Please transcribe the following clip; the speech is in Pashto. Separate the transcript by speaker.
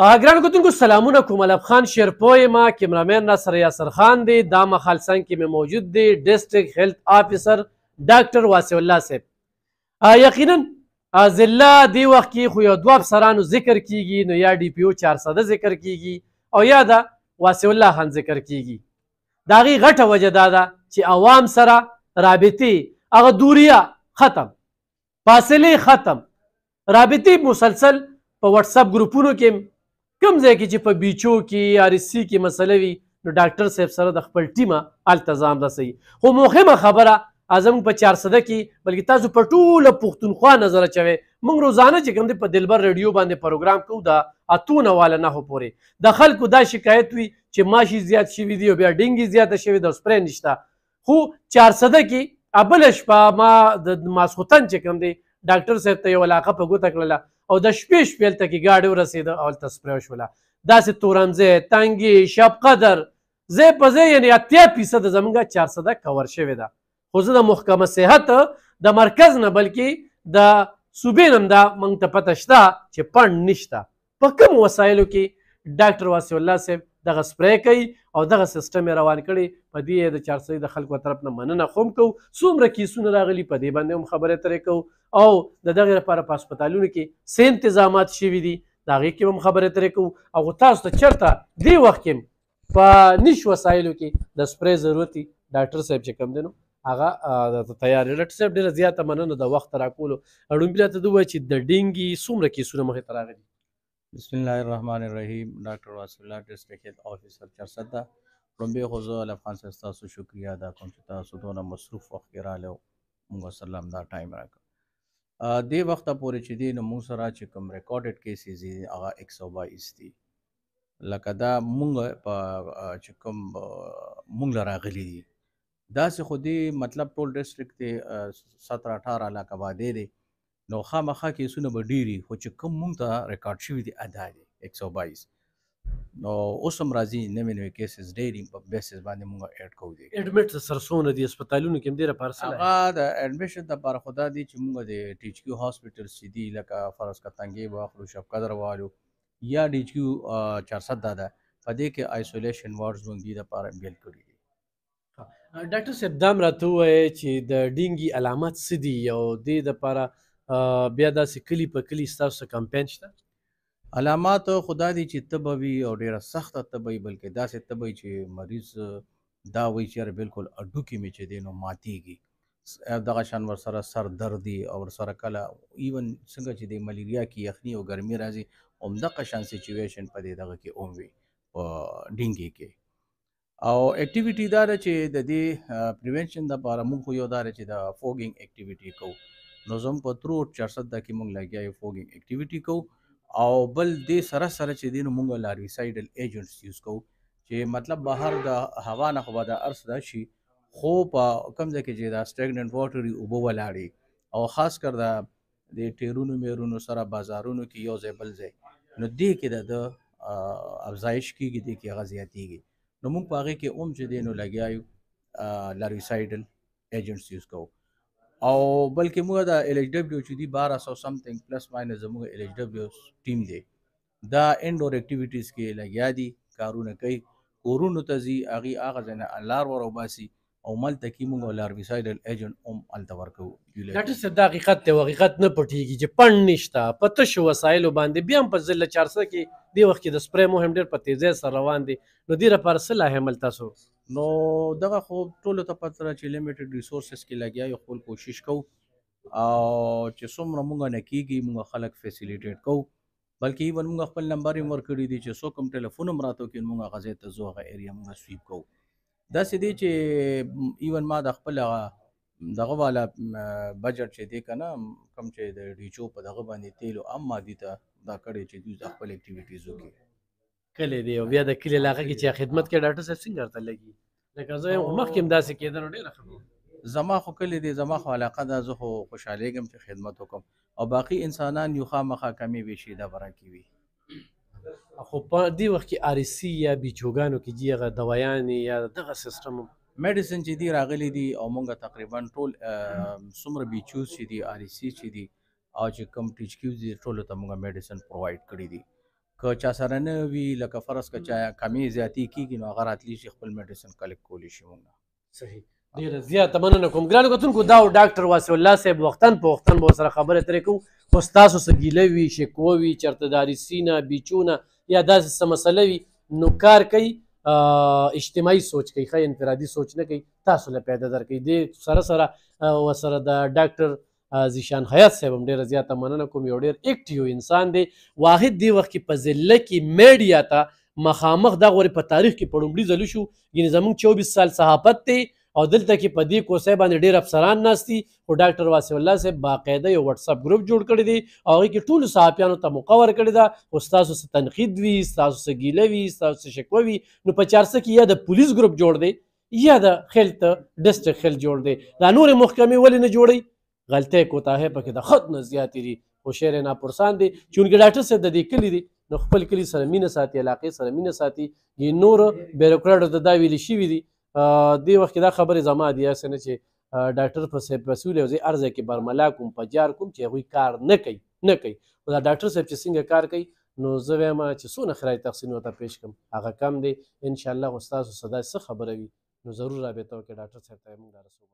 Speaker 1: ګران کوتونکو سلامونه کوم الف خان شیرپوی ما کیمرامین ناصر یاسر خان دی دا مخالسان کې مې موجود دی ډیسټریکټ هیلث افیسر ډاکټر واسع الله صاحب یقینا ضلع دی وخت کې خو یو دوه افسرانو ذکر کیږي نو یا ډی پی او 400 ذکر کیږي او یا دا واسع الله خان ذکر کیږي دا غي غټه وجه دا ده چې عوام سره رابطې هغه دوریا ختم فاصله ختم رابطې مسلسل په واتس اپ ګروپونو کې کم ځای کې چې په بیچو کې آرسی کې مسله وي نو ډاکټر صاحب سره د خپل ټیمه التزام رسوي خو مهمه خبره اعظم په چار صده کې بلکې تاسو په ټوله پښتونخوا نظر اچوي موږ روزانه چې کوم دی په دلبر رادیو باندې پروګرام کوو دا اتونه والا نه هو پورې د خلکو دا شکایت وي چې ماشي زیات شي ویډیو بیا ډینګي زیاته شوی د سپری نشته خو چار صده کې ابل شپه ما د ماسخوتن چې کوم دی ډاکټر صاحب ته یو علاقه په ګوته کړله او د شپې شپې هلته کې ګاډی ورسېده او هلته سپری شوله داسې تورنځې تنګي شب قدر زه په زه یعنی اتیا فیصد زمونږ چار صده کور شوې ده خو زه د محکمه صحت د مرکز نه بلکې د صوبې نه دا موږ ته پته شته چې پڼ نشته په کوم وسایلو کې ډاکټر واسی الله صاحب دغه سپری کوي او دغه سیستم روان کړي په دې د چارسي د خلکو طرف نه مننه خوم کو څومره کیسونه راغلي په دې باندې هم خبره ترې کو او د دغه لپاره په هسپتالونو کې سه تنظیمات شوي دي دا غي کې هم خبره ترې کو او تاسو ته چرته دی وخت کې په نش وسایلو کې د سپری ضرورتي ډاکټر صاحب چې کم دینو هغه د تیارې ډاکټر صاحب ډیره زیاته مننه د وخت راکولو اړومبیا ته دوه چې د ډینګي څومره کیسونه مخې ته راغلي بسم
Speaker 2: ډاکټر واسف الله ډسټریکټ هیلث افیسر چرسد لومبه خو زه له افغان سره تاسو شکریا ادا کوم چې تاسو دونه مصروف وخت کې رااله موږ سلام دا ټایم راکړ دی وخت پورې چې دی نو موږ سره چې کوم ریکارډډ کیسز دي هغه 122 دي لکه دا موږ په چې کوم موږ راغلي دي دا سه خو دی مطلب ټول ډسټریکټ دی 17 18 علاقه باندې دی نو خامخا کیسونه به ډیری خو چې کوم مونږ ته ریکارډ شوی دی ادا دی 122 نو اوس هم راځي نوې نوې کیسز ډیری په بیسس باندې مونږ اډ کوو دی اډمیټ سرسونه
Speaker 1: دي هسپتالونو کې ډیره پارسل
Speaker 2: هغه د اډمیشن د پر خدا دي چې مونږ د ټیچ کیو هاسپټل سي دي لکه فرض کتنګي واخلو شفقدر والو یا ډیچ کیو 400 دادا په دې کې آیسولیشن وارډز مونږ دي د پر امبل کړی
Speaker 1: دي ډاکټر صاحب دام راته وایي چې د ډینګي علامات څه دي او د
Speaker 2: دې لپاره بیا داسې کلی په کلی ستاسو کمپین شته علامات خدا دی چې تبوي او ډیره سخته تبوي بلکې داسې تبوي چې مریض دا وایي چې بالکل اډو کې می چې دینو ماتيږي دغه شان ور سره سر درد او سره کله ایون څنګه چې د ملیریا کې یخني او ګرمي راځي عمدقه شان سچويشن په دې دغه کې اوم وي په ډینګي کې او اکټیویټي دا چې د دې پریونشن د لپاره موږ یو دا چې د فوګینګ اکټیویټي کوو نو زم په ترو 400 د کې مونږ لګیا یو فوګینګ اکټیویټي کو او بل دې سره سره چې دین مونږ لاریسایډل ایجنټس یوز کو چې مطلب بهر د هوا نه خو د ارس دا شي خو په کم ځکه چې دا سټګننت واټر یو بو ولاړی او خاص کر دا د ټیرونو میرونو سره بازارونو کې یو ځای بل ځای نو دې کې د افزایش کیږي دې کې غزياتيږي نو موږ پاره کې اوم چې دینو لګیایو لریسایډل ایجنټس یوز کوو او بلکې موږ د ال ایچ ډبلیو چې دی 1200 سمثینګ پلس ماینس زموږ ال ایچ ډبلیو ټیم دی دا انډور اکټیویټیز کې لګیا دي کارونه کوي کورونو ته ځي اغي اغه ځنه لار ور وباسي او مل تکي موږ لار ویسایډل ایجنټ ام ال تور کو ډاټا صد
Speaker 1: حقیقت ته حقیقت نه پټيږي چې پړ نشتا پته شو وسایل باندې بیا هم په ضلع 400 کې دی وخت کې د سپری مو هم ډیر په تیزه سره روان دي نو دې لپاره څه لاهم تاسو
Speaker 2: نو دغه خو ټول ته پتره چې لیمیټډ ریسورسز کې لګیا یو خپل کوشش کوو او چې څومره مونږ نه کیږي مونږ خلک فیسیلیټیټ کوو بلکې ایون موږ خپل نمبر یې ورکړی دی چې څوک هم ټلیفون هم راتو کې موږ غزې ته زوغه ایریا موږ سویپ کوو دا سې دی چې ایون ما د خپل دغه والا بجټ چې دی کنه کم چې د ډیچو په دغه باندې تیل او ام مادي ته دا کړي چې دوی د خپل اکټیویټیز وکړي
Speaker 1: کله دی او بیا د کلی علاقه کې چې خدمت کې ډاکټر صاحب څنګه ورته لګي لکه زه مخکې هم داسې کېدنه ډیره خبره
Speaker 2: زما خو کلی دی زما خو علاقه ده زه خو خوشاله یم چې خدمت وکم او باقی انسانان یو خامخا کمی وشي دا برا کی وي
Speaker 1: خو په دې وخت کې آر سی یا بیچوګانو کې دیغه دوايان یا دغه سیستم
Speaker 2: میډیسن چې دی راغلي دي او مونږه تقریبا ټول سمره بیچوز چې دی آر سی چې دی او چې کم ټیچ کیوز دی ټول ته مونږه میډیسن پرووایډ کړی دي که چا سره نه وي لکه فرض که چا کمی زیاتی کیږي نو هغه راتلی شي خپل میډیسن کلیک کولی شي مونږه صحیح ډیره زیاته مننه کوم ګرانو کتونکو دا ډاکټر واسی الله صاحب وختن
Speaker 1: په وختن به سره خبره ترې کوم خو ستاسو سګیله وي شکوه وي چرته داري سینه بیچونه یا داسې څه مسله وي نو کار کوي اجتماعي سوچ کوي خا انفرادي سوچ نه کوي تاسو له پیدا درکې دي سره سره وسره د ډاکټر زیشان حیات صاحب هم ډیره زیاته مننه کوم یو ډیر اکټیو انسان دی واحد دی وخت کې په ځله کې میډیا ته مخامخ دا غوري په تاریخ کې پړومړي زلو شو یعنی زمونږ 24 سال صحافت ته او دلته کې په دې کوسه باندې ډیر افسران ناشتي او ډاکټر واسف الله صاحب باقاعده یو واتس اپ ګروپ جوړ کړی دی او هغه کې ټول صحافیانو ته مقور کړی دا او تاسو څخه تنقید وی تاسو څخه ګیله وی تاسو څخه شکوه وی نو په 400 کې یا د پولیس ګروپ جوړ دی یا د خلت ډسټریکټ خل جوړ دی دا نور محکمه ولې نه جوړي غلطه کوتاه پکې د خط نه زیاتې دي خو شعر نه پرسان دي چونګ ډاکټر صاحب د دې کلی دی نو خپل کلی سره مینه ساتي علاقې سره مینه ساتي یي نور بیروکراټ د دا ویل شي وی دي دی وخت کې دا خبرې زما دي اسې نه چې ډاکټر په صاحب رسول او زی ارزه کې برملا کوم په جار کوم چې هغوی کار نه کوي نه کوي دا ډاکټر صاحب چې څنګه کار کوي نو زه وایم چې څونه خراج تقسیم وته پېښ کوم هغه کم دی ان شاء الله استاد صدا څه خبروي نو ضرور رابطه وکړئ ډاکټر صاحب ته موږ رسوم